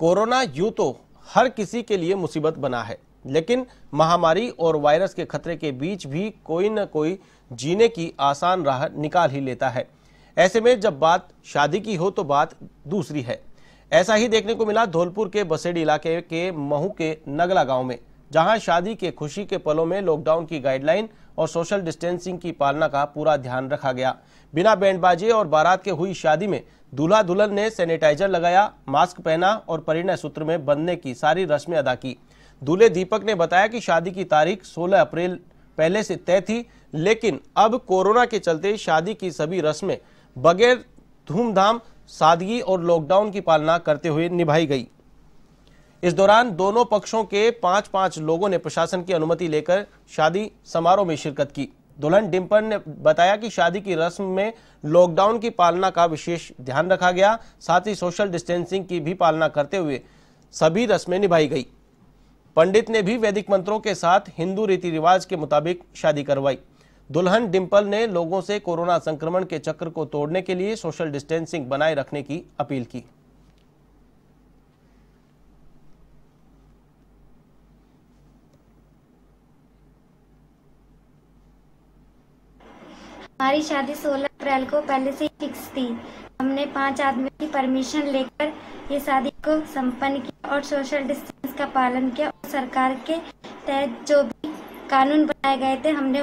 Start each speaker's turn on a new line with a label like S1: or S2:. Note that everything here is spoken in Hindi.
S1: कोरोना यूं तो हर किसी के लिए मुसीबत बना है लेकिन महामारी और वायरस के खतरे के बीच भी कोई न कोई जीने की आसान राह निकाल ही लेता है ऐसे में जब बात शादी की हो तो बात दूसरी है ऐसा ही देखने को मिला धौलपुर के बसेड़ी इलाके के महू के नगला गांव में जहां शादी के खुशी के पलों में लॉकडाउन की गाइडलाइन और सोशल डिस्टेंसिंग की पालना का पूरा ध्यान रखा गया बिना बैंडबाजी और बारात के हुई शादी में दूल्हा दुल्हन ने सैनिटाइजर लगाया मास्क पहना और परिणय सूत्र में बनने की सारी रस्में अदा की दूल्हे दीपक ने बताया कि शादी की तारीख 16 अप्रैल पहले से तय थी लेकिन अब कोरोना के चलते शादी की सभी रस्में बगैर धूमधाम सादगी और लॉकडाउन की पालना करते हुए निभाई गई इस दौरान दोनों पक्षों के पांच पांच लोगों ने प्रशासन की अनुमति लेकर शादी समारोह में शिरकत की दुल्हन डिम्पल ने बताया कि शादी की रस्म में लॉकडाउन की पालना का विशेष ध्यान रखा गया साथ ही सोशल डिस्टेंसिंग की भी पालना करते हुए सभी रस्में निभाई गई पंडित ने भी वैदिक मंत्रों के साथ हिंदू रीति रिवाज के मुताबिक शादी करवाई दुल्हन डिम्पल ने लोगों से कोरोना संक्रमण के चक्र को तोड़ने के लिए सोशल डिस्टेंसिंग बनाए रखने की अपील की
S2: हमारी शादी 16 अप्रैल को पहले से ही फिक्स थी हमने पांच आदमी की परमिशन लेकर ये शादी को संपन्न किया और सोशल डिस्टेंस का पालन किया और सरकार के तहत जो भी कानून बनाए गए थे हमने